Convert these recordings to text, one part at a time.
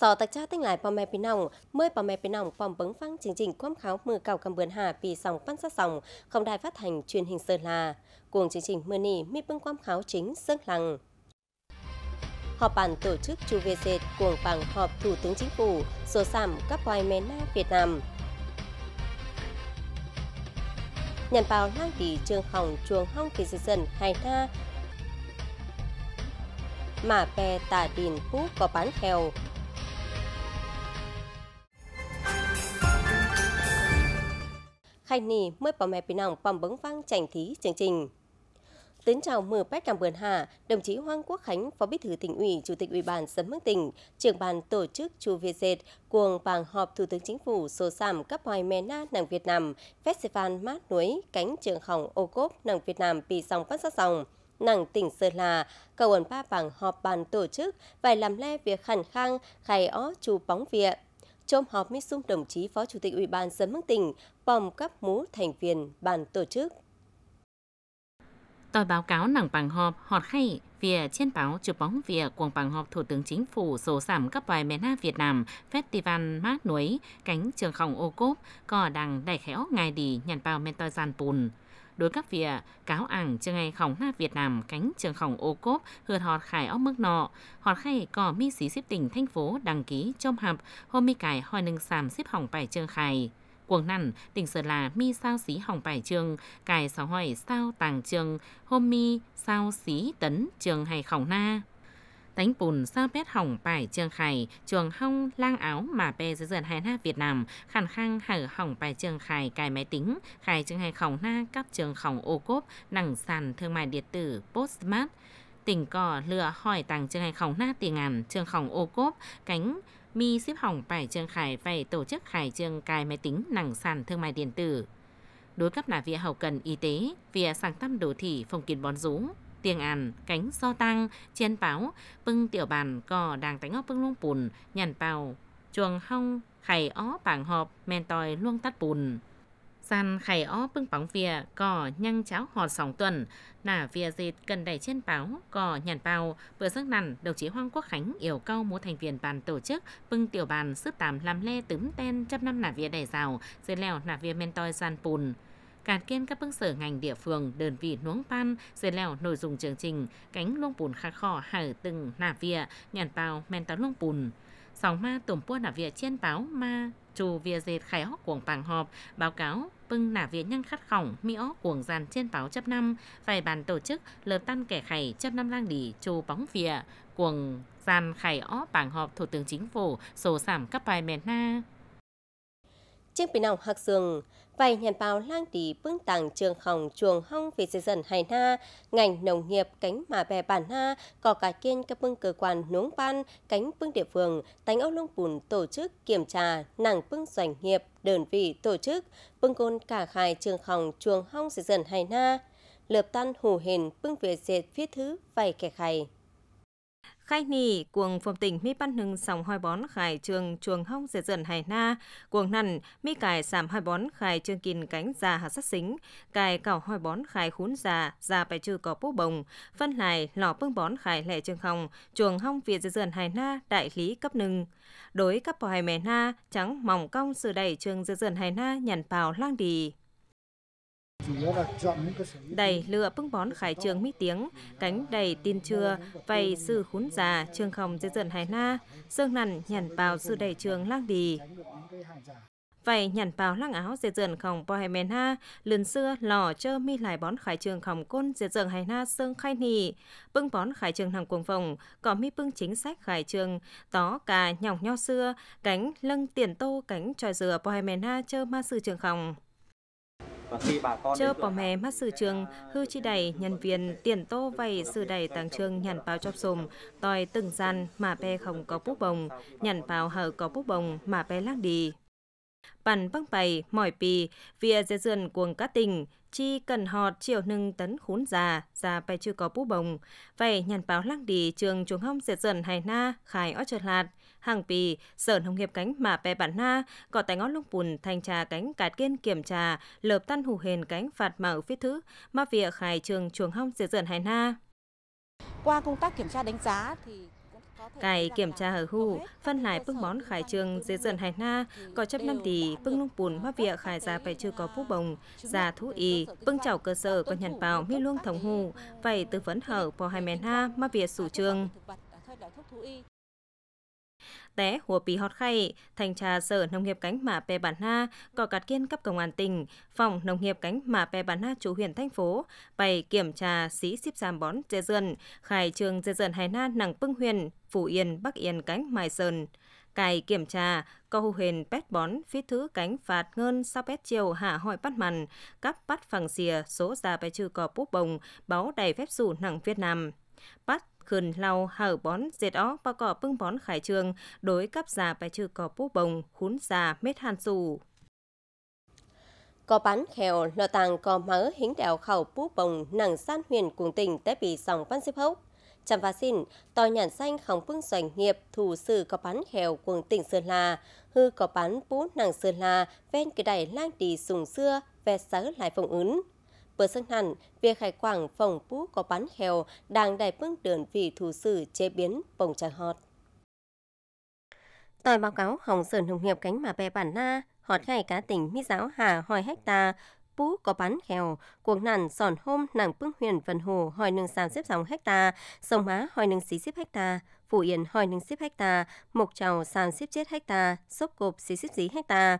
สอตักชาติทั้งหลายพ่อแม่พี่น้องเมื่อพ่อแม่พี่น้องพร้อมเบิ้งฟังจริงๆความข่าวมือเก่ากําเบือนหาปีสองพันสองของได้ phát hành truyền hình Sơn La cuồng chương trình mưa nì mi bưng ความข่าว chính sơn lăng họp bàn tổ chức chu về dệt cuồng bằng họp thủ tướng chính phủ số giảm các hoài mê na Việt Nam nhận vào lang tỷ trường hỏng chuồng hong kỳ dân hai na mà bè tà đình phú có bán khèo khai nì mới bà mẹ bị nòng bầm bấn vang chảnh thí chương trình. Tiến chào mở bách cảm vườn hà, đồng chí Hoàng Quốc Khánh, Phó Bí thư tỉnh ủy, Chủ tịch Ủy ban Sấn Mức tỉnh, trưởng ban tổ chức Chu Việt Dệt, cuồng bảng họp Thủ tướng Chính phủ số sảm cấp hoài mè na nàng Việt Nam, Festival Mát Núi, cánh trường hỏng ô cốp nàng Việt Nam bị dòng phát sát dòng, nàng tỉnh Sơn La, cầu ẩn ba bảng họp bàn tổ chức, vài làm le việc khẩn khang, khai ó chu bóng viện trong họp mít xung đồng chí Phó Chủ tịch Ủy ban dân mức tỉnh, bòm cấp mũ thành viên bàn tổ chức. tôi báo cáo nặng bằng họp, họt khay, Vìa trên báo chụp bóng vìa cuồng bằng họp Thủ tướng Chính phủ số giảm cấp bài miền Nam Việt Nam, Festival Mát Núi, cánh trường khổng ô cốp, cò đằng đại khéo ngài đi nhàn bao men tôi giàn bùn đối các việc cáo ảng trường ngày khổng na Việt Nam cánh trường khổng ô cốp hượt họt khải óc mức nọ họt khay cò mi xí xếp tỉnh thành phố đăng ký chôm hạp hôm mi cải hỏi nâng sàm xếp hỏng bài trường khải cuồng nằn tỉnh sơn là mi sao xí hỏng bài trường cài sáu hỏi sao tàng trường hôm mi sao xí tấn trường hay khổng na đánh bùn sơ bét hỏng bài trường khải chuồng hông lang áo mà bê dưới dần hai na Việt Nam khẳng khang hở hỏng bài trường khải cài máy tính khải trường hai khổng na cấp trường khổng ô cốp nằng sàn thương mại điện tử Postmart tỉnh cỏ lựa hỏi tặng trường hai khổng na tiền ngàn trường khổng ô cốp cánh mi xếp hỏng bài trường khải về tổ chức khải trường cài máy tính nằng sàn thương mại điện tử đối cấp là vía hậu cần y tế vía sáng tâm đồ thị phong kiến bón rú tiếng ăn cánh so tăng chiên báo bưng tiểu bàn cò đang tánh óc bưng luông bùn nhàn bào chuồng hong khải ó bảng họp men tòi luông tắt bùn san khải ó bưng bóng vía cò nhăng cháo họt sóng tuần nả vía dệt cần đẩy trên báo cò nhàn bào vừa giấc nằn đồng chí hoàng quốc khánh yêu cầu một thành viên bàn tổ chức bưng tiểu bàn sức tám làm lê tấm tên trăm năm nả vía đẩy rào dưới lèo nả vía men toi gian bùn cả kiên các bưng sở ngành địa phương đơn vị nuống pan dệt lèo nội dung chương trình cánh luông bùn khá khỏ hở từng nà vịa ngàn bao men táo luông bùn sóng ma tùm pua nà vịa trên báo ma trù vịa dệt khải hóc cuồng tàng họp báo cáo bưng nà vịa nhăn khát khỏng miõ cuồng giàn trên báo chấp năm vài bàn tổ chức lợp tan kẻ khải chấp năm lang đỉ trù bóng vịa cuồng giàn khải ó bảng họp thủ tướng chính phủ sổ giảm các bài mệt na chiếc bình nòng hạc sường vài nhàn bào lang tí bưng tàng trường khổng chuồng hong về xây dần hài na ngành nông nghiệp cánh mà bè bản na có cả kiên các bưng cơ quan nướng ban cánh bưng địa phương tánh ốc lông bùn tổ chức kiểm tra nàng bưng doanh nghiệp đơn vị tổ chức bưng côn cả khai trường khổng chuồng hong xây dần hài na lợp tan hù hền bưng về dệt viết thứ vài kẻ khai khai nì cuồng phồm tỉnh mi ban hưng sòng hoi bón khải trường chuồng hông dệt dần hải na cuồng nằn mi cài sảm hoi bón khải trường kìn cánh già hạt sắt xính cài cảo hoi bón khải khún già già bài trừ cỏ bố bồng phân lại lò bưng bón khải lẻ trường hồng chuồng hông việt dệt dần hải na đại lý cấp nưng đối cấp bò hải mè na trắng mỏng cong sửa đẩy trường dệt dần hải na nhàn bào lang đì Đầy lừa bưng bón khải trường mỹ tiếng, cánh đầy tin chưa, vầy sư khún già, trường khổng dây dần hải na, sương nằn nhằn bào sư đầy trường lang đì Vậy nhằn bào lang áo dây dần khổng bò hải mèn na lươn xưa lò chơ mi lại bón khải trường khổng côn dây dần hải na sương khai nì, bưng bón khải trường hàng cuồng phòng, có mi bưng chính sách khải trường, tó cà nhỏng nho xưa, cánh lâng tiền tô cánh tròi dừa bò hải mèn na chơ ma sư trường khổng. Chơ bỏ hè mắt sư trường, hư chi đầy nhân viên tiền tô vầy sư đầy tàng trương nhàn báo chọc sùm, tòi từng gian mà pe không có bút bồng, nhàn báo hở có bút bồng mà pe lác đi. Bản băng bày, mỏi pì, vía dễ dườn cuồng cá tình, chi cần họt chiều nâng tấn khốn già, già bày chưa có bú bồng. Vậy nhàn báo lăng đi trường chuồng hông dệt dần hài na, khải ó trượt lạt, hàng pì, sở nông nghiệp cánh mà pè bản na, có tài ngón lung bùn thanh trà cánh cạt kiên kiểm trà, lợp tan hù hền cánh phạt màu phía thứ, mà vỉa khai trường chuồng hong diệt dần hải na. Qua công tác kiểm tra đánh giá thì cài kiểm tra hở hù, phân lại bưng món khải trường dễ dần hải na, có chấp năm tỷ, bưng lung bùn mắc vịa khải ra phải chưa có phú bồng, già thú y, bưng chảo cơ sở có nhận bào mi luông thống hù, vậy tư vấn hở bò hai mèn na mắc vịa sủ trường té hùa pì hót khay, thanh tra Sở Nông nghiệp cánh Mã Pè Bản Na, cò cạt kiên cấp công an tỉnh, phòng nông nghiệp cánh Mã Pè Bản Na chủ huyện thành phố, bày kiểm tra xí xíp giam bón dê dườn, khai trường dê dườn Hải Na nặng Pưng Huyền, phủ Yên, Bắc Yên cánh Mai Sơn cài kiểm tra, câu huyền hền pét bón, phít thứ cánh phạt ngân sao pét chiều hạ hội bắt mằn, cắp bắt phẳng xìa, số già bài trừ cò búp bồng, báo đầy phép rủ nặng Việt Nam. Bắt khưn lau hở bón dệt ó và cỏ bưng bón khải trường đối cấp già bài trừ cỏ bú bồng khún già mết hàn sù có bán khèo lò tàng có mớ hính đèo khẩu bú bồng nặng san huyền cùng tỉnh tế bị sòng văn xếp hốc chăm và xin to nhàn xanh không phương doanh nghiệp thủ sự có bán khèo cùng tỉnh sơn la hư có bán bú nặng sơn la ven cửa đẩy lang đi sùng xưa về sớ lại phòng ứng Bờ sân hẳn, việc khai quảng phòng phú có bán heo đang đại phương đơn vị thủ sử chế biến bồng trà họt. Tòi báo cáo Hồng Sơn Hồng Hiệp cánh mà bè bản na, họt ngày cá tỉnh Mỹ Giáo Hà hỏi hecta phú có bán khèo, cuộc nản sòn hôm nàng bưng huyền vần hồ hỏi nương sàn xếp dòng hecta, sông má hỏi nương xí xếp hecta, phủ yên hỏi nương xếp hecta, mộc trào sàn xếp chết hecta, xốp cộp xí xếp dí hecta.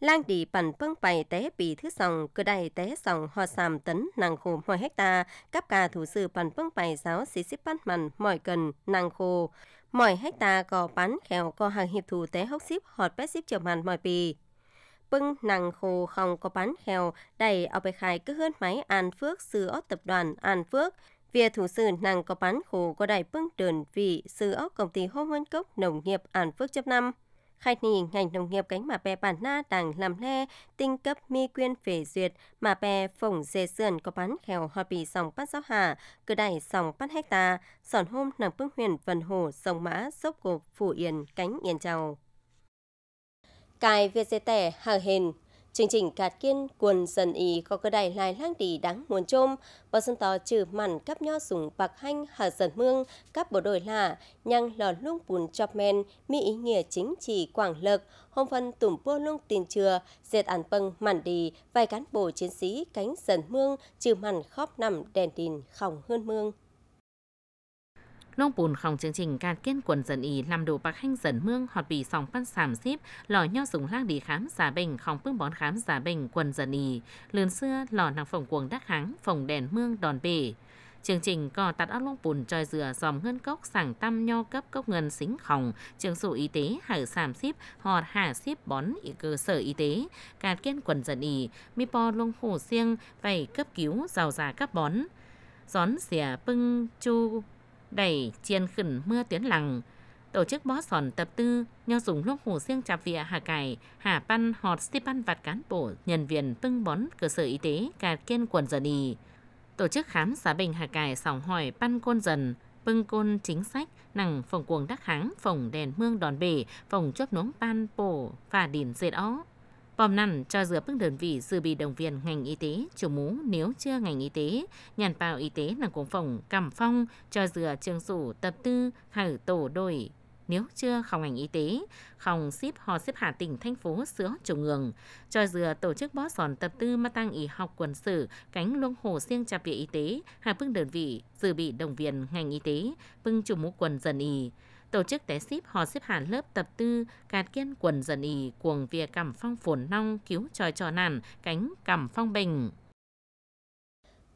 Lan đi bành băng bày té bị thứ sòng, cơ đầy té sòng hoa sàm tấn nàng khô mọi hecta, cắp cà thủ sư bành băng bày giáo sĩ xí bánh mạnh, mọi cần, nàng khô. Mọi hecta có bán khèo có hàng hiệp thủ té hốc xíp, họt bét xíp trở mạnh mọi bì bưng nàng khô không có bán heo đầy ở bề khai cứ hơn máy An Phước sư ốc tập đoàn An Phước. Việc thủ sư nàng có bán khô có đầy bưng đền vị sư ốc công ty hôn nguyên cốc nông nghiệp An Phước chấp năm khai nì ngành nông nghiệp cánh mà bè bản na đảng làm le tinh cấp mi quyên phê duyệt mà bè phổng dê sườn có bán khèo hoa bì sòng bát giáo hà cửa đẩy sòng bát hecta sòn hôm nằm bước huyền vần hồ sông mã dốc cột phủ yên cánh yên trầu cài việt dê tẻ hờ hền chương trình cạt kiên quần dần ý có cơ đài lại lang đi đáng muôn trôm bao sân to trừ mặn cắp nho sùng bạc hanh hở dần mương cắp bộ đội lạ nhăng lò lung bùn chọc men mỹ ý nghĩa chính trị quảng lực hôm phân tủm bô lung tiền chừa dệt ăn bâng mặn đi vài cán bộ chiến sĩ cánh dần mương trừ mặn khóp nằm đèn đìn khỏng hơn mương Long bùn khòng chương trình cạt kiên quần dần làm đồ bạc hanh dần mương họt bì sòng pan sàm xíp lò nho dùng lang đi khám giả bệnh khòng phương bón khám giả bệnh quần dần ý xưa lò nàng phòng cuồng đắc háng phòng đèn mương đòn bể chương trình có tạt áo lông bùn trời dừa dòm ngân cốc sảng tâm nho cấp cốc ngân xính khổng trường dụ y tế hải sàm xíp họt hà xíp bón cơ sở y tế cạt kiên quần dần mi po lông hồ riêng vầy cấp cứu rào già cấp bón gión xỉa pưng chu đẩy chiên khẩn mưa tuyến lằng tổ chức bó sòn tập tư nho dùng lúc hồ riêng chạp vịa hà cải hà pan họt xi pan vặt cán bộ nhân viên tưng bón cơ sở y tế cà kiên quần giờ đi tổ chức khám xã bình hà cải sòng hỏi pan côn dần bưng côn chính sách nằng phòng cuồng đắc háng phòng đèn mương đòn bể phòng chốt nốm pan bổ và đìn dệt ó bom năn cho giữa các đơn vị dự bị đồng viên ngành y tế, chủ mú nếu chưa ngành y tế, nhàn bào y tế là cổng phòng cầm phong cho giữa trường sủ tập tư hải tổ đổi nếu chưa không ngành y tế, không ship họ xếp hạ tỉnh thành phố sứa chủ ngường, cho dừa tổ chức bó sòn tập tư ma tăng y học quần sử cánh luông hồ riêng trạp viện y tế, hai phương đơn vị dự bị đồng viên ngành y tế, vương chủ mũ quần dần y tổ chức té xíp họ xếp hẳn lớp tập tư cạt kiên quần dần ỉ cuồng vìa cảm phong phồn nong cứu tròi trò nản cánh cảm phong bình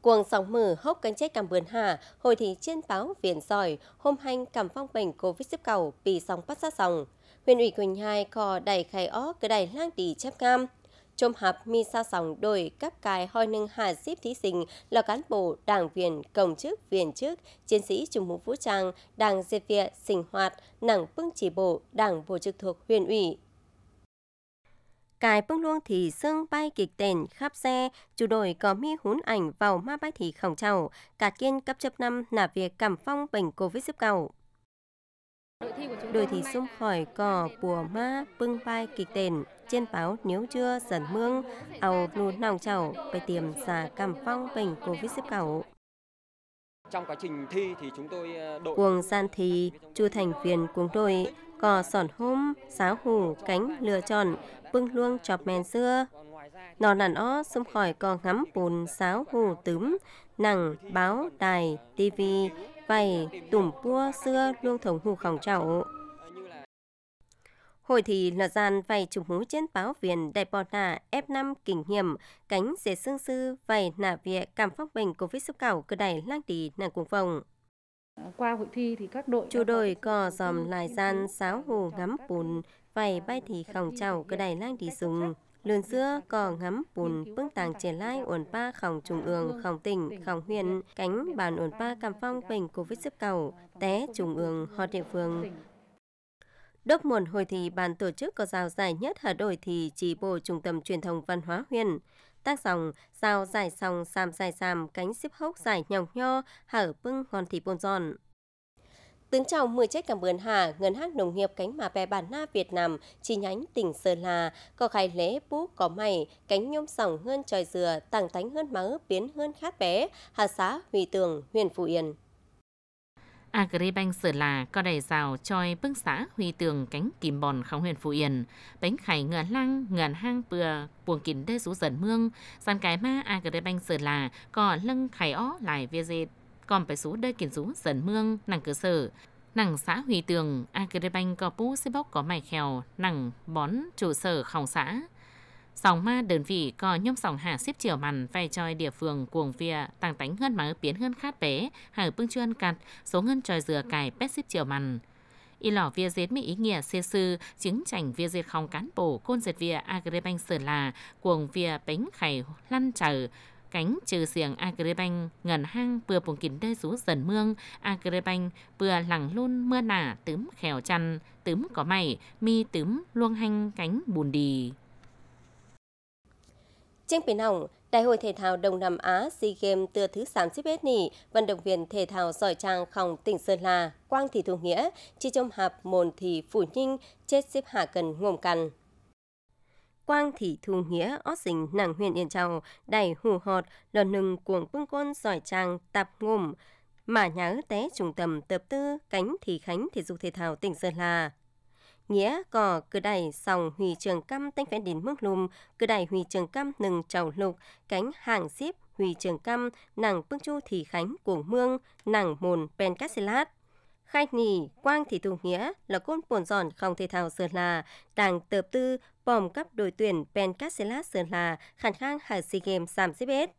cuồng sóng mở hốc cánh chết cảm vườn hà hồi thì trên báo viền sỏi hôm hanh cảm phong bình covid xếp cầu bị sóng bắt ra sòng huyện ủy quỳnh hai kho đầy khai ó cứ đầy lang tỷ chép cam chôm hạp mi sa sòng đổi các cài hoi nâng hà xếp thí sinh là cán bộ, đảng viên, công chức, viên chức, chiến sĩ trung mục vũ trang, đảng diệt viện, sinh hoạt, nặng bưng chỉ bộ, đảng bộ trực thuộc huyện ủy, cài bông luông thì xương bay kịch tên khắp xe, chủ đội có mi hún ảnh vào ma bay thì khổng trào, cả kiên cấp chấp năm là việc cảm phong bệnh covid cầu đôi thì sông khỏi cỏ bùa ma bưng vai kịch tên trên báo nếu chưa dần mương ảo lùn nòng chảo về tiềm giả cảm phong bệnh covid 19 trong quá trình thi thì chúng tôi ờ, đội cuồng gian thì chu thành viên cuồng đội cò sòn hôm sáo hù cánh lừa tròn bưng luông chọp men xưa nò nản ó xung khỏi cò ngắm bùn sáo hù tướm nằng báo đài tivi vậy tùm bua xưa luông thống hù khổng trọng. Hồi thì là gian vay trùng hú trên báo viền đại bò nà F5 kinh hiểm, cánh dễ xương sư vầy nà vịa cảm phong bình covid sức cảo cơ đẩy lang đi nàng cuồng vòng. Qua hội thi thì các đội... Chủ đội cò dòm lại gian sáo hồ ngắm bùn, vầy bay thì khổng trào cơ đẩy lang đi sùng lươn xưa cò ngắm bùn bưng tàng triển lai ổn pa khổng trùng ương khổng tỉnh khổng huyện cánh bàn ổn pa cam phong bình covid xếp cầu té trùng ương họ địa phương Đốc muộn hồi thì bàn tổ chức có rào dài nhất Hà Nội thì chỉ bộ trung tâm truyền thông văn hóa huyền. Tác dòng, rào dài sòng sam dài sam cánh xếp hốc dài nhòng nho, hở bưng ngon thì bồn giòn. Tướng trọng 10 chết cảm ơn Hà, Ngân hàng Nông nghiệp cánh mà bè bản Na Việt Nam, chi nhánh tỉnh Sơn La, có khai lễ bú có mày, cánh nhôm sòng hơn tròi dừa, tàng tánh hơn máu, biến hơn khát bé, Hà xã Huy Tường, huyện Phú Yên. Agribank Sở Là có đầy rào choi bức xã Huy Tường cánh kìm bòn khóng huyền Phú Yên, bánh khải ngựa lăng, ngựa hang bừa, buồng kín đê rú dần mương, sàn cái ma Agribank Sở Là có lưng khải ó lại viết còn phải số đây kiến rú dần mương nàng cơ sở nàng xã Huy Tường, Agribank có bú xe bóc có mài khèo, nàng bón trụ sở khòng xã. Sòng ma đơn vị có nhông sòng hạ xếp chiều màn vai tròi địa phương cuồng vịa, tăng tánh hơn mà biến hơn khát bé, hở bưng chuyên cặt, số ngân tròi dừa cài pet xếp chiều màn Y lỏ vía dệt mỹ ý nghĩa xê sư, chứng chảnh vía dệt không cán bộ, côn dệt vía Agribank sở là, cuồng vía bánh khải lăn trở, cánh trừ xiềng Agribank ngần hang vừa bùng kín đê rú dần mương Agribank vừa lẳng luôn mưa nả tướm khèo chăn tướm có mày mi tướm luông hanh cánh bùn đi Trên biển hỏng, Đại hội thể thao Đông Nam Á SEA Games tưa thứ hết nỉ, vận động viên thể thao giỏi trang khòng tỉnh Sơn La, Quang Thị Thu Nghĩa, chi trong hạp môn thì phủ ninh chết xếp hạ cần ngồm cằn quang thị thu nghĩa ót xình nàng huyện yên chào đẩy hù họt lòn nừng cuồng bưng quân giỏi trang tạp ngùm mà nhà té trung tâm tập tư cánh thì khánh thể dục thể thao tỉnh sơn la nghĩa cò cứ đẩy sòng huy trường căm tanh phén đến mức lùm cứ đẩy huy trường căm nừng trầu lục cánh hàng xếp huy trường căm nàng bưng chu thì khánh cuồng mương nàng mồn pen khai nghỉ Quang Thị Thu Nghĩa là côn buồn giòn không thể thao Sơn là đang tập tư bòm cấp đội tuyển Pencastelat Sơn là khẳng khang hạt SEA Games xếp hết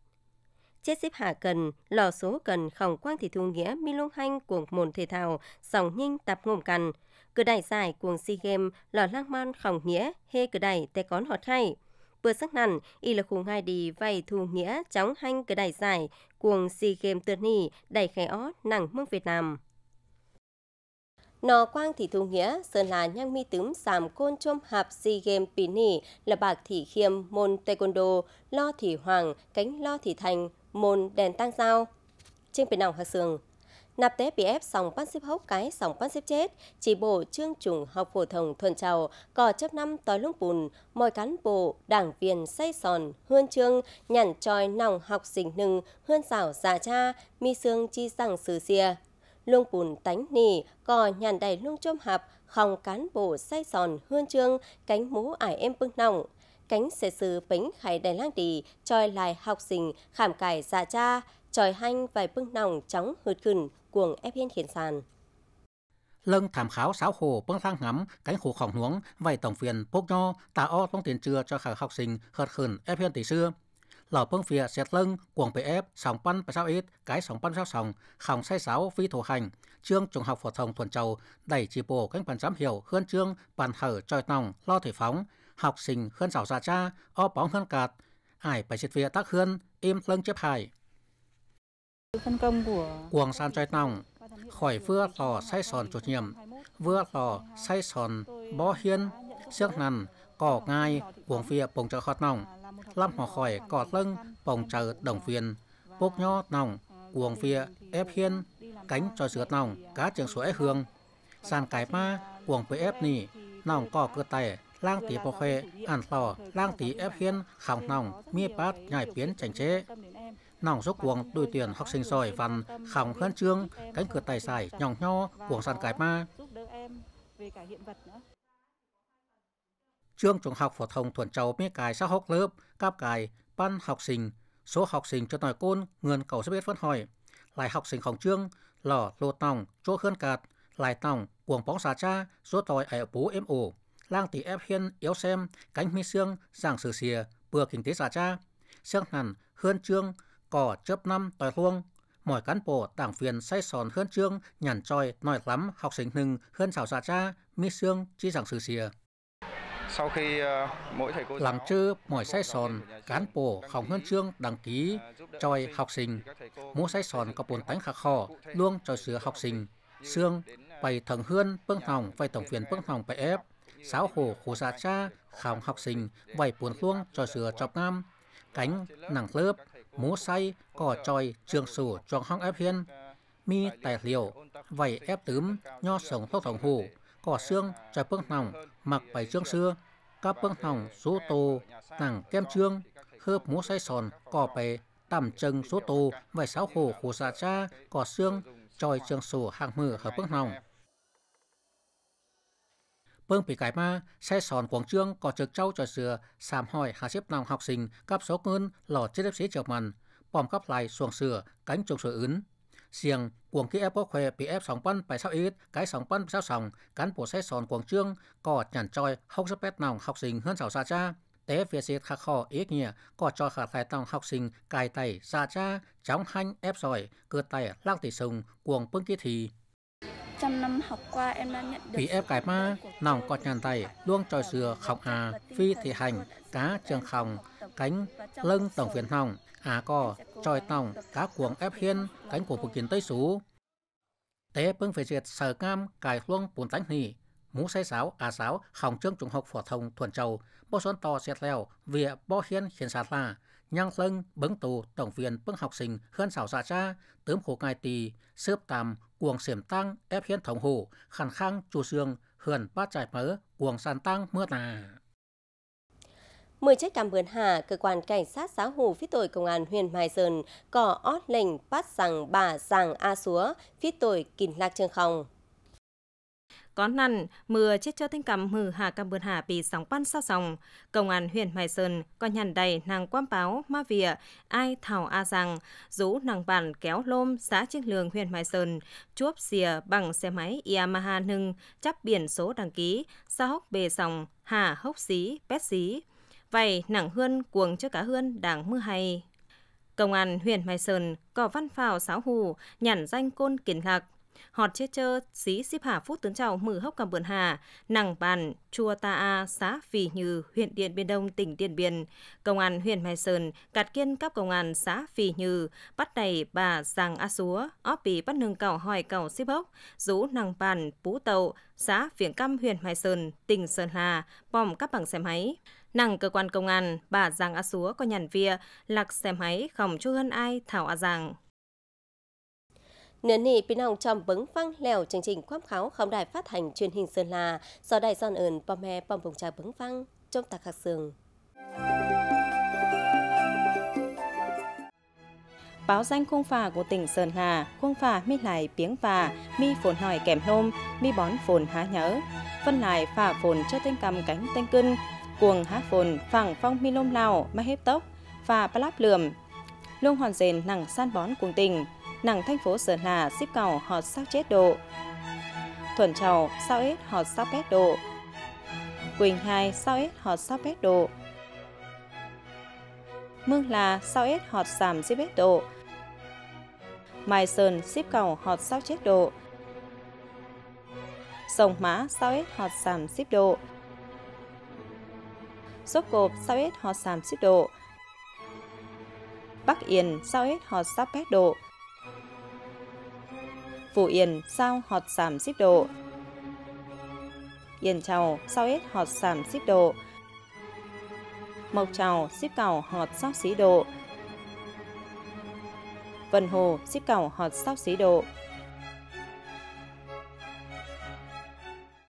Chết xếp hạ cần, lò số cần khổng Quang Thị Thu Nghĩa mi lung hanh cuồng môn thể thao, sòng nhinh tập ngồm cần Cử đại giải cuồng SEA Games lò lang man khổng nghĩa hê cử đại tê con họt khay vừa sắc nằn, y là khu ngai đi vay thu nghĩa chóng hanh cái đại giải, cuồng si game tuyệt nỉ, đẩy khẽ ó nặng mương Việt Nam. Nò quang thì thu nghĩa, sơn là nhang mi tướm sàm côn chôm hạp si game pí nỉ, là bạc thị khiêm môn taekwondo, lo thì hoàng, cánh lo thì thành, môn đèn tăng giao. Trên biển nòng hạc sường, nạp tế bị ép sòng bắt xếp hốc cái sòng bắt xếp chết, chỉ bộ trương trùng học phổ thông thuần trào, cò chấp năm tối lúc bùn, mọi cán bộ, đảng viên say sòn, hương trương, nhản tròi nòng học dình nừng, hương xảo giả cha, mi xương chi rằng sử xìa luông bùn tánh nỉ, cò nhàn đầy luông chôm hạp, không cán bộ say sòn hương trương, cánh mũ ải em bưng nòng. Cánh xe sư bánh khải đài lang đi, tròi lại học sinh, khảm cải dạ cha, tròi hanh vài bưng nòng chóng hượt khẩn cuồng ép hiên khiến sàn. Lân thảm kháo sáo hồ bưng thang ngắm cánh khổ khổng huống vậy tổng phiền bốc nho tà o trong tiền trưa cho khả học sinh hợt khẩn ép hiên tỷ xưa lò phương phía xét lưng cuồng ép, sóng pan và sao ít cái sóng pan sao sòng khòng say sáo phi thủ hành trương trung học phổ thông thuần châu đẩy chỉ bộ cánh bàn giám hiểu hơn trương bàn hở tròi tòng, lo thể phóng học sinh hơn rào ra cha o bóng hơn cạt ải bài xét phía tác hơn im lưng chấp hài phân công của cuồng san tròi tòng, khỏi vừa lò say sòn chuột nhiệm vừa lò say sòn bó hiên xước nằn cỏ ngai cuồng phía bồng trợ khót nòng lăn hòa khỏi cỏ lưng bồng trờ đồng viên bốc nho nòng cuồng phía ép hiên cánh cho sượt nòng cá trường suối hương sàn cái ma cuồng với ép nỉ nòng cỏ cơ tay lang tí bò khệ ăn tỏ lang tí ép hiên khẳng nòng mi bát nhảy biến chảnh chế nòng rốt cuồng đôi tuyển học sinh giỏi văn khẳng khấn trương cánh cửa tay xài nhòng nho cuồng sàn cái ma trường trung học phổ thông Thuận Châu mới cài sáu học lớp, cáp cài ban học sinh, số học sinh cho nói côn nguồn cầu sẽ biết phân hỏi. Lại học sinh khổng trương, lò, lô tòng, chỗ khơn cạt, lại tòng, cuồng bóng xà cha, số tòi ở bố em ổ. Lang tỷ ép hiên, yếu xem, cánh mi xương, giảng sử xìa, bừa kinh tế xà cha. Xương hẳn, hươn trương, cỏ chớp năm tòi luông. Mọi cán bộ, đảng viên say sòn hươn trương, nhàn tròi, nói lắm, học sinh hưng, hươn xảo xà cha, mi xương, chi giảng sử xìa. Sau khi ờ, mỗi thầy cô làm chư mỗi sai sòn cán bộ học huân chương đăng ký ờ, choi học sinh mỗi sai sòn có bốn tánh khắc khó luôn cho sửa học sinh xương ờ, bày thần hương phương hỏng vay tổng phiền phương hỏng bày ép sáu hồ khổ xa cha khảo học sinh vay buồn luông cho sửa chọc nam cánh nặng lớp mố say cỏ tròi trường sủ trong hong ép hiên mi tài liệu vảy ép tướm nho sống thuốc tổng hủ cỏ xương trà phương hỏng mặc bảy chương xưa các phương hỏng số tô tặng kem trương khớp múa say sòn cỏ bể tầm trừng số tô vài sáu hồ hồ xà cha cỏ xương tròi trường sổ hàng mưa hợp phương hỏng Phương bị cải ma, say sòn quảng trương cỏ trực trâu cho sửa, sàm hỏi hạ xếp lòng học sinh, cấp số ngân, lò chết đếp xế chợ mặn, bòm cấp lại xuồng sửa, cánh trùng sửa ứng siêng cuồng kia ép có khỏe bị ép sóng bắn bài sao ít cái sóng bắn sao sóng cán bộ sẽ sòn cuồng trương cò nhàn choi học sắp bét nòng học sinh hơn sáu xa cha té phía xịt khắc khó ít nhỉ có cho khả thái tòng học sinh cài tay xa cha chóng hanh ép giỏi cơ tay lắc tỷ sùng cuồng bưng kia thì trong năm học qua em đã nhận được... Vì ép cái ma, nòng cọt nhàn tay, luông tròi sửa, khóc à, phi thị hành, cá trường khòng, cánh lưng tổng phiền hỏng à có tròi tòng cá cuồng ép hiên cánh của phụ kiến tây sú tế bưng phải diệt sở cam cài luông bùn tánh hỉ mũ say sáo à sáo hỏng trương trung học phổ thông thuần châu bó xuân to xét leo vịa bó hiên hiền sạt la nhang lưng bứng tù tổng viên bưng học sinh hơn xảo xạ dạ cha tướng khổ ngài tỳ xếp tàm cuồng xiểm tăng ép hiên thống hủ khăn khang chu xương hườn ba trải mớ cuồng sàn tăng mưa nà 10 chết cam vườn hà, cơ quan cảnh sát xã hù phía tội công an huyện Mai Sơn có ót lệnh bắt rằng bà rằng A Súa phía tội kín lạc trường không. Có năn, mưa chết cho thanh cầm hừ hà cầm bươn hà bị sóng bắn sao sòng. Công an huyện Mai Sơn có nhằn đầy nàng quam báo ma vỉa ai thảo a rằng rú nàng bản kéo lôm xã Trương Lường huyện Mai Sơn chuốc xìa bằng xe máy Yamaha nưng chắp biển số đăng ký xa hốc bề sòng hà hốc xí bét xí vậy nặng hơn cuồng cho cả hơn đảng mưa hay. Công an huyện Mai Sơn có văn phào sáo hù, nhản danh côn kiến lạc, họt chê chơ, xí xíp hạ phút tướng chào mử hốc cầm bườn hà, nàng bàn, chua ta a, xã phì như, huyện Điện Biên Đông, tỉnh Điện Biên. Công an huyện Mai Sơn, cạt kiên các công an xã phì như, bắt đầy bà giàng a súa, óp bì bắt nương cảo hỏi cảo xíp hốc, rú nàng bàn, pú tàu xã phiền căm huyện Mai Sơn, tỉnh Sơn Hà, bom các bằng xe máy. Nàng cơ quan công an, bà Giang A Súa có nhàn via, lạc xe máy không chú hơn ai thảo A Giang. Nửa nị pin hồng trong bứng phăng lèo chương trình quám kháo khám đài phát hành truyền hình Sơn La do đài son ơn bom he bom bồng trà bứng phăng trong tạc hạc sường. Báo danh khung phà của tỉnh Sơn La, khung phà mi lại tiếng phà, mi phồn hỏi kèm nôm, mi bón phồn há nhớ. Phân lại phà phồn cho tên cầm cánh tên cưng, cuồng hát phồn phẳng phong mi lôm lao ma hếp tốc và palap lườm luôn hoàn rền nằng san bón cuồng tình nằng thành phố sơn hà xíp cầu họt sắc chết độ thuần trầu sao ết họt sắc bét độ quỳnh hai sao ết họt sắc bét độ mương là sao ết họt sàm xíp bét độ mai sơn xíp cầu họt sắc chết độ sông mã sao ết họt sàm xíp độ Sốp cộp sao hết họ sàm xích độ. Bắc Yên sao hết họ sắp hết độ. Phủ Yên sao họt sàm xích độ. Yên Chầu sao hết họt sàm xích độ. Mộc Chầu xích cầu họt sóc xí độ. Vân Hồ xích cầu họt sóc xí độ.